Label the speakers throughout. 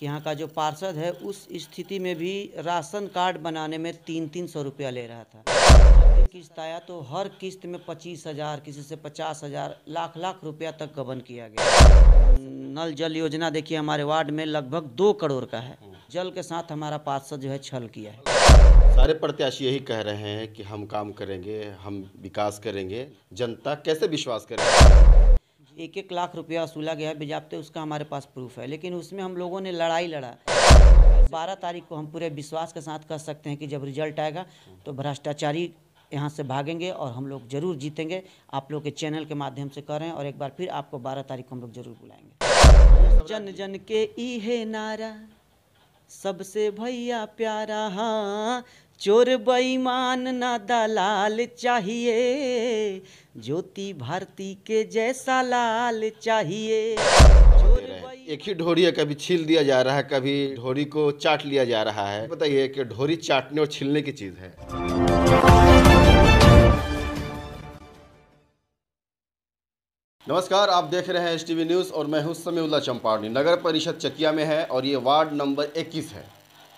Speaker 1: कि यहाँ का जो पार्षद है उस स्थिति में भी राशन कार्ड बनाने में तीन तीन सौ रुपया ले रहा था किस्त आया तो हर किस्त में पच्चीस हज़ार किसी से पचास हज़ार लाख लाख रुपया तक गबन किया गया नल जल योजना देखिए हमारे वार्ड में लगभग
Speaker 2: दो करोड़ का है
Speaker 1: जल के साथ हमारा पार्षद जो है छल किया है
Speaker 2: सारे प्रत्याशी यही कह रहे हैं कि हम काम करेंगे हम विकास करेंगे जनता कैसे विश्वास करेगी
Speaker 1: एक एक लाख रुपया वसूला गया बेजाबते उसका हमारे पास प्रूफ है लेकिन उसमें हम लोगों ने लड़ाई लड़ा बारह तारीख को हम पूरे विश्वास के साथ कह सकते हैं कि जब रिजल्ट आएगा तो भ्रष्टाचारी यहाँ से भागेंगे और हम लोग जरूर जीतेंगे आप लोग के चैनल के माध्यम से कर रहे हैं और एक बार फिर आपको बारह तारीख को हम लोग जरूर बुलाएंगे जन जन के ई है नारा सबसे भैया प्यारा हाँ चोर बईमान ना दलाल चाहिए ज्योति भारती के जैसा लाल चाहिए
Speaker 2: एक ही ढोरी है कभी छील दिया जा रहा है कभी ढोरी को चाट लिया जा रहा है बताइए कि ढोरी चाटने और छीलने की चीज़ है नमस्कार आप देख रहे हैं एस टीवी न्यूज़ और मैं हूं समय चंपारणी नगर परिषद चकिया में है और ये वार्ड नंबर 21 है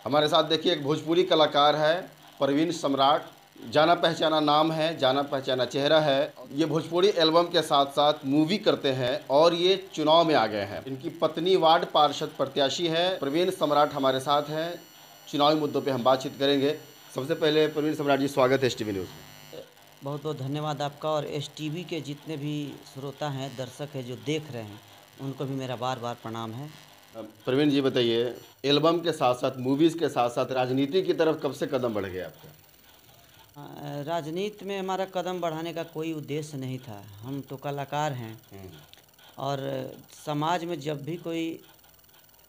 Speaker 2: हमारे साथ देखिए एक भोजपुरी कलाकार है प्रवीण सम्राट जाना पहचाना नाम है जाना पहचाना चेहरा है ये भोजपुरी एल्बम के साथ साथ मूवी करते हैं और ये चुनाव में आ गए हैं इनकी पत्नी वार्ड पार्षद प्रत्याशी है प्रवीण सम्राट हमारे साथ हैं चुनावी मुद्दों पे हम बातचीत करेंगे सबसे पहले प्रवीण सम्राट जी स्वागत है एस टी न्यूज़ में
Speaker 1: बहुत बहुत धन्यवाद आपका और एस के जितने भी श्रोता हैं दर्शक हैं जो देख रहे हैं उनको भी मेरा बार बार प्रणाम है
Speaker 2: प्रवीण जी बताइए एल्बम के साथ साथ मूवीज़ के साथ साथ राजनीति की तरफ कब से कदम बढ़ गया आपका
Speaker 1: राजनीति में हमारा कदम बढ़ाने का कोई उद्देश्य नहीं था हम तो कलाकार हैं हम्म। और समाज में जब भी कोई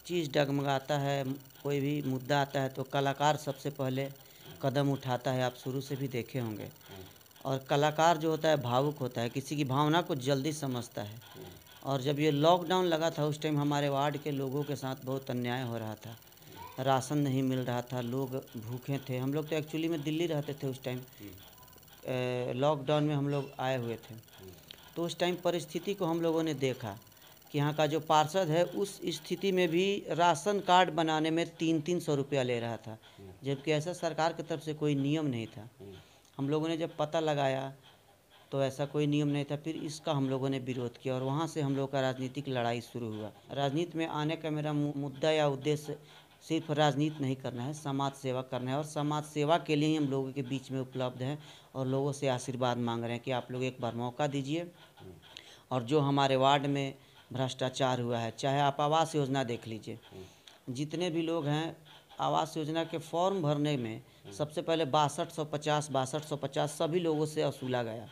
Speaker 1: चीज़ डगमगाता है कोई भी मुद्दा आता है तो कलाकार सबसे पहले कदम उठाता है आप शुरू से भी देखे होंगे हम्म। और कलाकार जो होता है भावुक होता है किसी की भावना को जल्दी समझता है हम्म। और जब ये लॉकडाउन लगा था उस टाइम हमारे वार्ड के लोगों के साथ बहुत अन्याय हो रहा था राशन नहीं मिल रहा था लोग भूखे थे हम लोग तो एक्चुअली में दिल्ली रहते थे उस टाइम लॉकडाउन में हम लोग आए हुए थे तो उस टाइम परिस्थिति को हम लोगों ने देखा कि यहाँ का जो पार्षद है उस स्थिति में भी राशन कार्ड बनाने में तीन तीन सौ रुपया ले रहा था जबकि ऐसा सरकार की तरफ से कोई नियम नहीं था हम लोगों ने जब पता लगाया तो ऐसा कोई नियम नहीं था फिर इसका हम लोगों ने विरोध किया और वहाँ से हम लोग का राजनीतिक लड़ाई शुरू हुआ राजनीति में आने का मेरा मुद्दा या उद्देश्य सिर्फ राजनीति नहीं करना है समाज सेवा करना है और समाज सेवा के लिए ही हम लोगों के बीच में उपलब्ध हैं और लोगों से आशीर्वाद मांग रहे हैं कि आप लोग एक बार मौका दीजिए और जो हमारे वार्ड में भ्रष्टाचार हुआ है चाहे आप आवास योजना देख लीजिए जितने भी लोग हैं आवास योजना के फॉर्म भरने में सबसे पहले बासठ सौ पचास बासठ सौ पचास सभी लोगों से असूला गया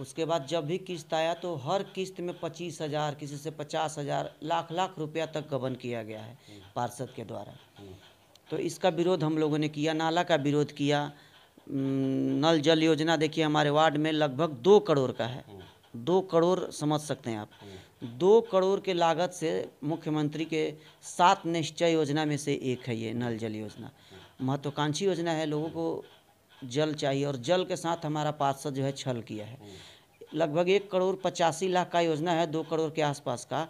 Speaker 1: उसके बाद जब भी किस्त आया तो हर किस्त में पच्चीस हज़ार किसी से पचास हज़ार लाख लाख रुपया तक गबन किया गया है पार्षद के द्वारा तो इसका विरोध हम लोगों ने किया नाला का विरोध किया नल जल योजना देखिए हमारे वार्ड में लगभग दो करोड़ का है दो करोड़ समझ सकते हैं आप दो करोड़ के लागत से मुख्यमंत्री के सात निश्चय योजना में से एक है ये नल जल योजना महत्वाकांक्षी योजना है लोगों को जल चाहिए और जल के साथ हमारा पार्षद जो है छल किया है लगभग एक करोड़ पचासी लाख का योजना है दो करोड़ के आसपास का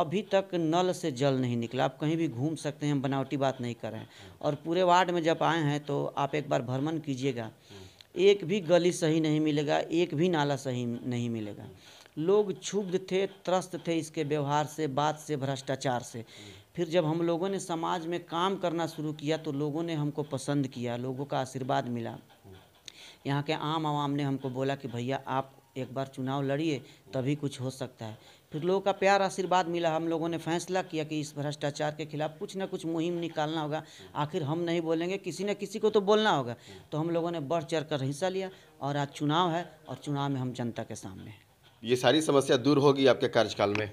Speaker 1: अभी तक नल से जल नहीं निकला आप कहीं भी घूम सकते हैं हम बनावटी बात नहीं कर रहे हैं और पूरे वार्ड में जब आए हैं तो आप एक बार भ्रमण कीजिएगा एक भी गली सही नहीं मिलेगा एक भी नाला सही नहीं मिलेगा लोग क्षुब्ध थे त्रस्त थे इसके व्यवहार से बात से भ्रष्टाचार से फिर जब हम लोगों ने समाज में काम करना शुरू किया तो लोगों ने हमको पसंद किया लोगों का आशीर्वाद मिला यहाँ के आम आवाम ने हमको बोला कि भैया आप एक बार चुनाव लड़िए तभी कुछ हो सकता है फिर लोगों का प्यार आशीर्वाद मिला हम लोगों ने फैसला किया कि इस भ्रष्टाचार के खिलाफ कुछ ना कुछ मुहिम निकालना होगा आखिर हम नहीं बोलेंगे किसी न किसी को तो बोलना होगा तो हम लोगों ने बढ़ चढ़ कर हिस्सा लिया और आज चुनाव है और चुनाव में हम जनता के सामने
Speaker 2: ये सारी समस्या दूर होगी आपके कार्यकाल में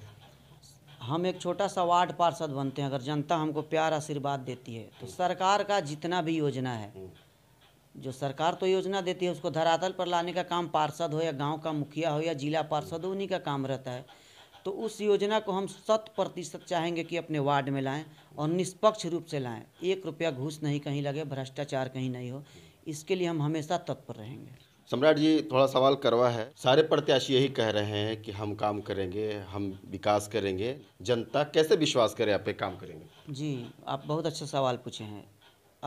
Speaker 1: हम एक छोटा सा वार्ड पार्षद बनते हैं अगर जनता हमको प्यार आशीर्वाद देती है तो सरकार का जितना भी योजना है जो सरकार तो योजना देती है उसको धरातल पर लाने का काम पार्षद हो या गांव का मुखिया हो या जिला पार्षद हो उन्हीं का काम रहता है तो उस योजना को हम शत प्रतिशत चाहेंगे कि अपने वार्ड में लाएँ और निष्पक्ष रूप से लाएँ एक रुपया घूस नहीं कहीं लगे भ्रष्टाचार कहीं नहीं हो इसके लिए हम हमेशा तत्पर रहेंगे
Speaker 2: सम्राट जी थोड़ा सवाल करवा है सारे प्रत्याशी यही कह रहे हैं कि हम काम करेंगे हम विकास करेंगे जनता कैसे विश्वास करे आप काम करेंगे
Speaker 1: जी आप बहुत अच्छा सवाल पूछे हैं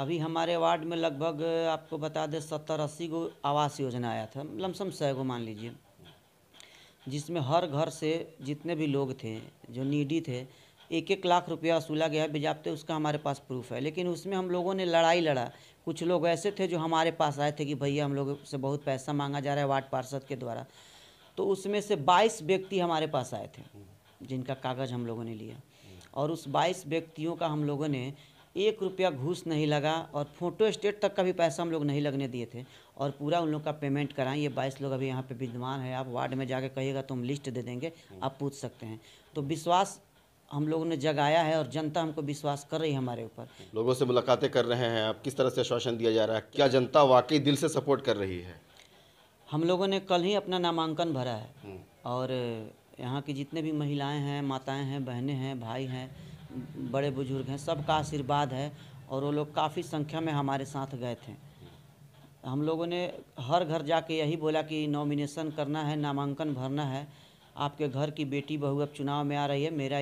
Speaker 1: अभी हमारे वार्ड में लगभग आपको बता दें सत्तर अस्सी गो आवास योजना आया था लमसम सह गो मान लीजिए जिसमें हर घर से जितने भी लोग थे जो नीडी थे एक एक लाख रुपया वसूला गया है उसका हमारे पास प्रूफ है लेकिन उसमें हम लोगों ने लड़ाई लड़ा कुछ लोग ऐसे थे जो हमारे पास आए थे कि भैया हम लोग से बहुत पैसा मांगा जा रहा है वार्ड पार्षद के द्वारा तो उसमें से 22 व्यक्ति हमारे पास आए थे जिनका कागज़ हम लोगों ने लिया और उस 22 व्यक्तियों का हम लोगों ने एक रुपया घूस नहीं लगा और फोटो स्टेट तक का भी पैसा हम लोग नहीं लगने दिए थे और पूरा उन लोग का पेमेंट कराएं ये बाईस लोग अभी यहाँ पे विद्यमान है आप वार्ड में जाके कहिएगा तो हम लिस्ट दे देंगे
Speaker 2: आप पूछ सकते
Speaker 1: हैं तो विश्वास हम लोगों ने जगाया है और जनता हमको विश्वास कर रही है हमारे ऊपर
Speaker 2: लोगों से मुलाकातें कर रहे हैं आप किस तरह से आश्वासन दिया जा रहा है क्या जनता वाकई दिल से सपोर्ट कर रही है
Speaker 1: हम लोगों ने कल ही अपना नामांकन भरा है हम्म। और यहाँ की जितने भी महिलाएं हैं माताएं हैं बहनें हैं भाई हैं बड़े बुजुर्ग हैं सबका आशीर्वाद है और वो लोग काफ़ी संख्या में हमारे साथ गए थे हम लोगों ने हर घर जाके यही बोला कि नॉमिनेशन करना है नामांकन भरना है आपके घर की बेटी बहू अब चुनाव में आ रही है मेरा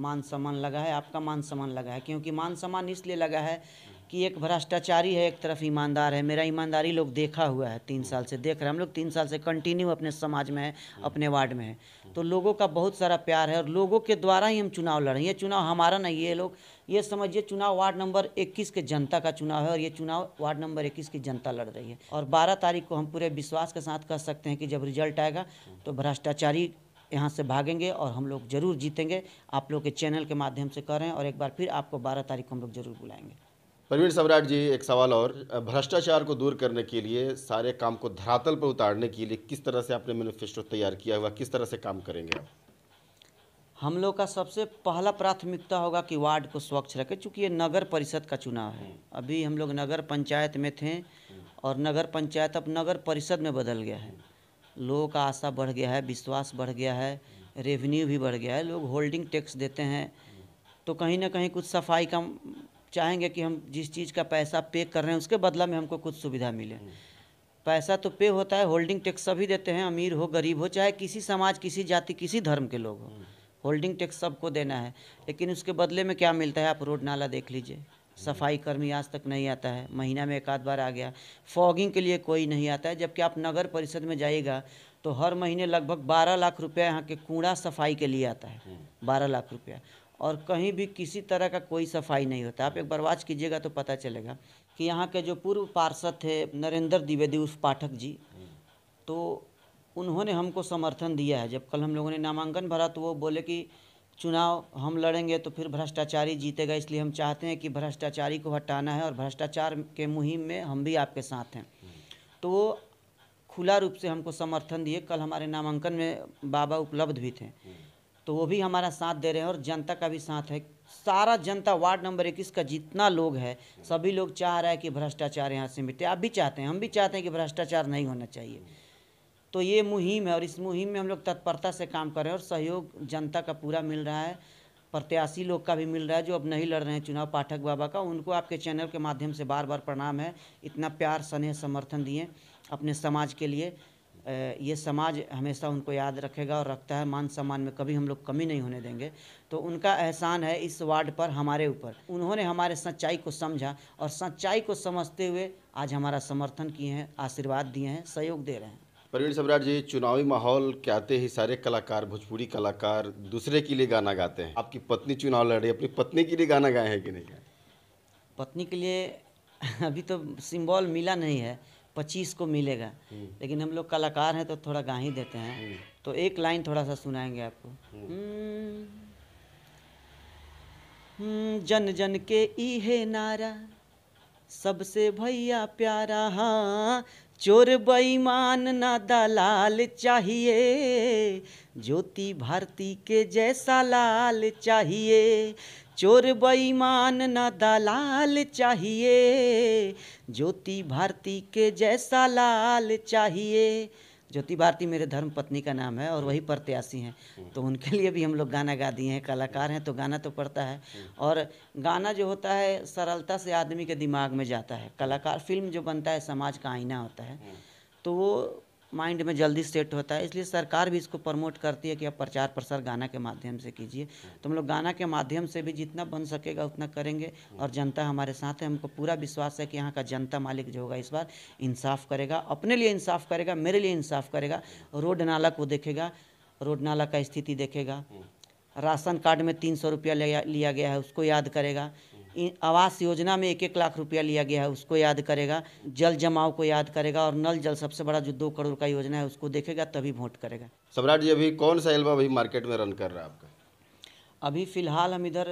Speaker 1: मान सम्मान लगा है आपका मान सम्मान लगा है क्योंकि मान सम्मान इसलिए लगा है कि एक भ्रष्टाचारी है एक तरफ ईमानदार है मेरा ईमानदारी लोग देखा हुआ है तीन साल से देख रहे हैं हम लोग तीन साल से कंटिन्यू अपने समाज में है अपने वार्ड में है तो लोगों का बहुत सारा प्यार है और लोगों के द्वारा ही हम चुनाव लड़ रहे हैं ये चुनाव हमारा नहीं है लोग ये समझिए चुनाव वार्ड नंबर इक्कीस के जनता का चुनाव है और ये चुनाव वार्ड नंबर इक्कीस की जनता लड़ रही है और बारह तारीख को हम पूरे विश्वास के साथ कह सकते हैं कि जब रिजल्ट आएगा तो भ्रष्टाचारी यहाँ से भागेंगे और हम लोग जरूर जीतेंगे आप लोग के चैनल के माध्यम से करें और एक बार फिर आपको बारह तारीख को हम लोग जरूर बुलाएंगे
Speaker 2: प्रवीण सम्राट जी एक सवाल और भ्रष्टाचार को दूर करने के लिए सारे काम को धरातल पर उतारने के लिए किस तरह से आपने मैनिफेस्टो तैयार किया हुआ किस तरह से काम करेंगे आप
Speaker 1: हम लोग का सबसे पहला प्राथमिकता होगा कि वार्ड को स्वच्छ रखें चूँकि ये नगर परिषद का चुनाव है अभी हम लोग नगर पंचायत में थे और नगर पंचायत अब नगर परिषद में बदल गया है लोगों का आशा बढ़ गया है विश्वास बढ़ गया है रेवन्यू भी बढ़ गया है लोग होल्डिंग टैक्स देते हैं तो कहीं ना कहीं कुछ सफाई का चाहेंगे कि हम जिस चीज़ का पैसा पे कर रहे हैं उसके बदला में हमको कुछ सुविधा मिले पैसा तो पे होता है होल्डिंग टैक्स सभी देते हैं अमीर हो गरीब हो चाहे किसी समाज किसी जाति किसी धर्म के लोग हो होल्डिंग हम्म। टैक्स सबको देना है लेकिन उसके बदले में क्या मिलता है आप रोड नाला देख लीजिए सफाई कर्मी आज तक नहीं आता है महीना में एक आध बार आ गया फॉगिंग के लिए कोई नहीं आता है जबकि आप नगर परिषद में जाइएगा तो हर महीने लगभग बारह लाख रुपया यहाँ के कूड़ा सफाई के लिए आता है हम्म। बारह लाख रुपया और कहीं भी किसी तरह का कोई सफाई नहीं होता आप एक बार वाच कीजिएगा तो पता चलेगा कि यहाँ के जो पूर्व पार्षद थे नरेंद्र द्विवेदी उस पाठक जी हम्म। तो उन्होंने हमको समर्थन दिया है जब कल हम लोगों ने नामांकन भरा तो वो बोले कि चुनाव हम लड़ेंगे तो फिर भ्रष्टाचारी जीतेगा इसलिए हम चाहते हैं कि भ्रष्टाचारी को हटाना है और भ्रष्टाचार के मुहिम में हम भी आपके साथ हैं तो वो खुला रूप से हमको समर्थन दिए कल हमारे नामांकन में बाबा उपलब्ध भी थे तो वो भी हमारा साथ दे रहे हैं और जनता का भी साथ है सारा जनता वार्ड नंबर इक्कीस का जितना लोग है सभी लोग चाह रहा है कि भ्रष्टाचार यहाँ से मिटे आप भी चाहते हैं हम भी चाहते हैं कि भ्रष्टाचार नहीं होना चाहिए तो ये मुहिम है और इस मुहिम में हम लोग तत्परता से काम कर रहे हैं और सहयोग जनता का पूरा मिल रहा है प्रत्याशी लोग का भी मिल रहा है जो अब नहीं लड़ रहे हैं चुनाव पाठक बाबा का उनको आपके चैनल के माध्यम से बार बार प्रणाम है इतना प्यार स्नेह समर्थन दिए अपने समाज के लिए ये समाज हमेशा उनको याद रखेगा और रखता है मान सम्मान में कभी हम लोग कमी नहीं होने देंगे तो उनका एहसान है इस वार्ड पर हमारे ऊपर उन्होंने हमारे सच्चाई को समझा और सच्चाई को समझते हुए आज हमारा समर्थन किए हैं आशीर्वाद दिए हैं सहयोग दे रहे हैं
Speaker 2: प्रवीण सम्राट जी चुनावी माहौल के आते ही सारे कलाकार भोजपुरी कलाकार दूसरे के लिए गाना गाते हैं आपकी पत्नी चुनाव लड़ रही है अपनी पत्नी के लिए गाना गाए हैं कि नहीं गाए
Speaker 1: पत्नी के लिए अभी तो सिम्बॉल मिला नहीं है पच्चीस को मिलेगा हम्म। लेकिन हम लोग कलाकार हैं तो थोड़ा गा ही देते हैं हम्म। तो एक लाइन थोड़ा सा सुनाएंगे आपको हम्म। जन जन के इहे नारा सबसे भैया प्यारा हाँ चोर बईमान ना दलाल चाहिए ज्योति भारती के जैसा लाल चाहिए चोर बईमान ना दलाल चाहिए ज्योति भारती के जैसा लाल चाहिए ज्योति भारती मेरे धर्म पत्नी का नाम है और वही प्रत्याशी हैं तो उनके लिए भी हम लोग गाना गा दिए हैं कलाकार हैं तो गाना तो पड़ता है और गाना जो होता है सरलता से आदमी के दिमाग में जाता है कलाकार फिल्म जो बनता है समाज का आईना होता है तो वो माइंड में जल्दी सेट होता है इसलिए सरकार भी इसको प्रमोट करती है कि आप प्रचार प्रसार गाना के माध्यम से कीजिए तो हम लोग गाना के माध्यम से भी जितना बन सकेगा उतना करेंगे और जनता हमारे साथ है हमको पूरा विश्वास है कि यहाँ का जनता मालिक जो होगा इस बार इंसाफ करेगा अपने लिए इंसाफ करेगा मेरे लिए इंसाफ करेगा रोड नाला को देखेगा रोड नाला का स्थिति देखेगा राशन कार्ड में तीन सौ रुपया लिया गया है उसको याद करेगा आवास योजना में एक एक लाख रुपया लिया गया है उसको याद करेगा जल जमाव को याद करेगा और नल जल सबसे बड़ा जो दो करोड़ का योजना है उसको देखेगा तभी वोट करेगा
Speaker 2: सम्राट जी अभी कौन सा एल्बम अभी मार्केट में रन कर रहा है आपका
Speaker 1: अभी फ़िलहाल हम इधर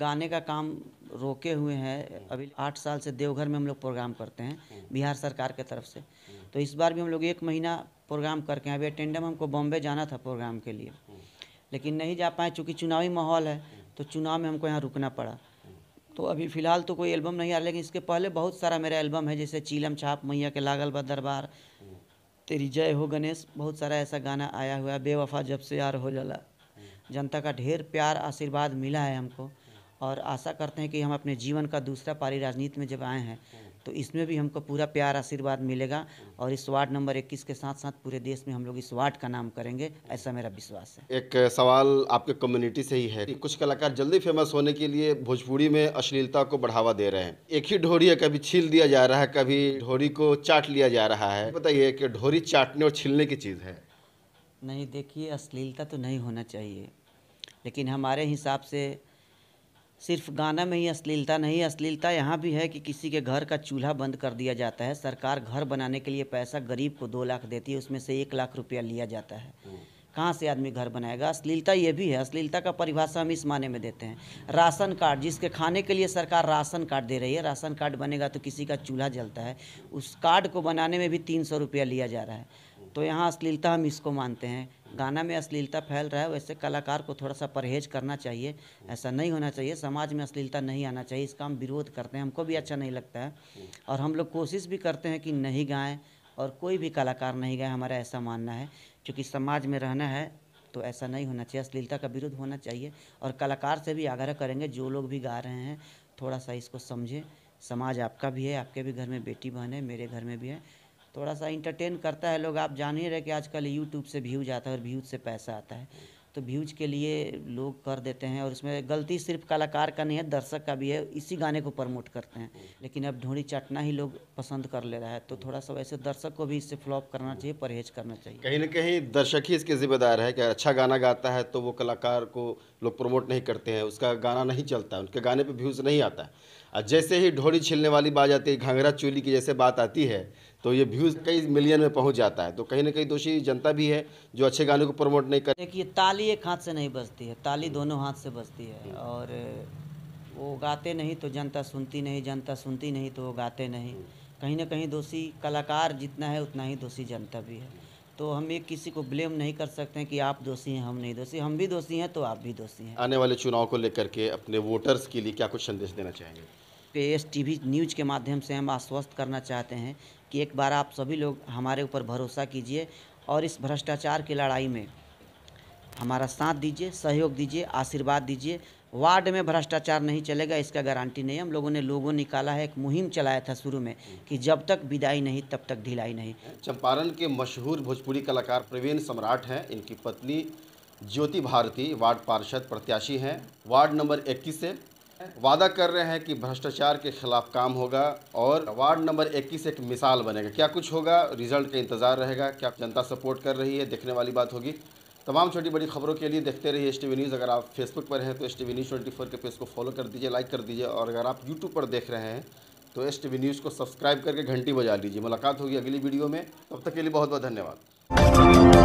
Speaker 1: गाने का काम रोके हुए हैं अभी आठ साल से देवघर में हम लोग प्रोग्राम करते हैं बिहार सरकार के तरफ से तो इस बार भी हम लोग एक महीना प्रोग्राम करके अभी अटेंडम हमको बॉम्बे जाना था प्रोग्राम के लिए लेकिन नहीं जा पाए चूँकि चुनावी माहौल है तो चुनाव में हमको यहाँ रुकना पड़ा तो अभी फ़िलहाल तो कोई एल्बम नहीं आ रहा लेकिन इसके पहले बहुत सारा मेरा एल्बम है जैसे चीलम छाप मैया के लागल बा दरबार तेरी जय हो गणेश बहुत सारा ऐसा गाना आया हुआ है बेवफा जब से यार हो जाला जनता का ढेर प्यार आशीर्वाद मिला है हमको और आशा करते हैं कि हम अपने जीवन का दूसरा पारी राजनीति में जब आए हैं तो इसमें भी हमको पूरा प्यार आशीर्वाद मिलेगा और इस वार्ड नंबर 21 के साथ साथ पूरे देश में हम लोग इस वार्ड का नाम करेंगे ऐसा मेरा
Speaker 2: विश्वास है एक सवाल आपके कम्युनिटी से ही है कुछ कलाकार जल्दी फेमस होने के लिए भोजपुरी में अश्लीलता को बढ़ावा दे रहे हैं एक ही ढोरी है कभी छील दिया जा रहा है कभी ढोरी को चाट लिया जा रहा है बताइए कि ढोरी चाटने और छीलने की चीज़ है
Speaker 1: नहीं देखिए अश्लीलता तो नहीं होना चाहिए लेकिन हमारे हिसाब से सिर्फ गाना में ही अश्लीलता नहीं अश्लीलता यहाँ भी है कि किसी के घर का चूल्हा बंद कर दिया जाता है सरकार घर बनाने के लिए पैसा गरीब को दो लाख देती है उसमें से एक लाख रुपया लिया जाता है कहाँ से आदमी घर बनाएगा अश्लीलता ये भी है अश्लीलता का परिभाषा हम इस माने में देते हैं राशन कार्ड जिसके खाने के लिए सरकार राशन कार्ड दे रही है राशन कार्ड बनेगा तो किसी का चूल्हा जलता है उस कार्ड को बनाने में भी तीन सौ रुपया लिया जा रहा है तो यहाँ अश्लीलता हम इसको मानते हैं गाना में अश्लीलता फैल रहा है वैसे कलाकार को थोड़ा सा परहेज करना चाहिए ऐसा नहीं होना चाहिए समाज में अश्लीलता नहीं आना चाहिए इसका हम विरोध करते हैं हमको भी अच्छा नहीं लगता है और हम लोग कोशिश भी करते हैं कि नहीं गाएँ और कोई भी कलाकार नहीं गाए हमारा ऐसा मानना है क्योंकि समाज में रहना है तो ऐसा नहीं होना चाहिए अश्लीलता का विरोध होना चाहिए और कलाकार से भी आग्रह करेंगे जो लोग भी गा रहे हैं थोड़ा सा इसको समझें समाज आपका भी है आपके भी घर में बेटी बहन है मेरे घर में भी है थोड़ा सा इंटरटेन करता है लोग आप जान ही रहे कि आजकल यूट्यूब से व्यूज आता है और व्यूज से पैसा आता है तो व्यूज के लिए लोग कर देते हैं और इसमें गलती सिर्फ कलाकार का नहीं है दर्शक का भी है इसी गाने को प्रमोट करते हैं लेकिन अब ढोड़ी चटना ही लोग पसंद कर ले रहा है तो थोड़ा सा वैसे दर्शक को भी इससे फ्लॉप करना चाहिए परहेज करना चाहिए
Speaker 2: कहीं ना कहीं दर्शक ही इसके जिम्मेदार है कि अच्छा गाना गाता है तो वो कलाकार को लोग प्रमोट नहीं करते हैं उसका गाना नहीं चलता है उनके गाने पर व्यूज़ नहीं आता और जैसे ही ढोरी छिलने वाली बात आती है घाघरा चोली की जैसे बात आती है तो ये व्यूज़ कई मिलियन में पहुंच जाता है तो कहीं ना कहीं दोषी जनता भी है जो अच्छे गाने को प्रमोट नहीं करती देखिए
Speaker 1: ताली एक हाथ से नहीं बजती है ताली दोनों हाथ से बजती है और वो गाते नहीं तो जनता सुनती नहीं जनता सुनती नहीं तो वो गाते नहीं कहीं ना कहीं दोषी कलाकार जितना है उतना ही दोषी जनता भी है तो हम एक किसी को ब्लेम नहीं कर सकते हैं कि आप दोषी हैं हम नहीं दोषी हम भी दोषी हैं तो आप भी दोषी हैं
Speaker 2: आने वाले चुनाव को लेकर के अपने वोटर्स के लिए क्या कुछ संदेश देना चाहेंगे
Speaker 1: पेस टीवी न्यूज के माध्यम से हम आश्वस्त करना चाहते हैं कि एक बार आप सभी लोग हमारे ऊपर भरोसा कीजिए और इस भ्रष्टाचार की लड़ाई में हमारा साथ दीजिए सहयोग दीजिए आशीर्वाद दीजिए वार्ड में भ्रष्टाचार नहीं चलेगा इसका गारंटी नहीं हम लोगों ने लोगों निकाला है एक मुहिम चलाया था शुरू में कि जब तक विदाई नहीं तब
Speaker 2: तक ढिलाई नहीं चंपारण के मशहूर भोजपुरी कलाकार प्रवीण सम्राट हैं इनकी पत्नी ज्योति भारती वार्ड पार्षद प्रत्याशी हैं वार्ड नंबर इक्कीस से वादा कर रहे हैं कि भ्रष्टाचार के खिलाफ काम होगा और वार्ड नंबर 21 एक मिसाल बनेगा क्या कुछ होगा रिजल्ट का इंतजार रहेगा क्या जनता सपोर्ट कर रही है देखने वाली बात होगी तमाम छोटी बड़ी खबरों के लिए देखते रहिए एस टी न्यूज़ अगर आप फेसबुक पर हैं तो S T news twenty four के पेज को फॉलो कर दीजिए लाइक कर दीजिए और अगर आप यूट्यूब पर देख रहे हैं तो एस टी न्यूज़ को सब्सक्राइब करके घंटी बजा लीजिए मुलाकात होगी अगली वीडियो में तब तक के लिए बहुत बहुत धन्यवाद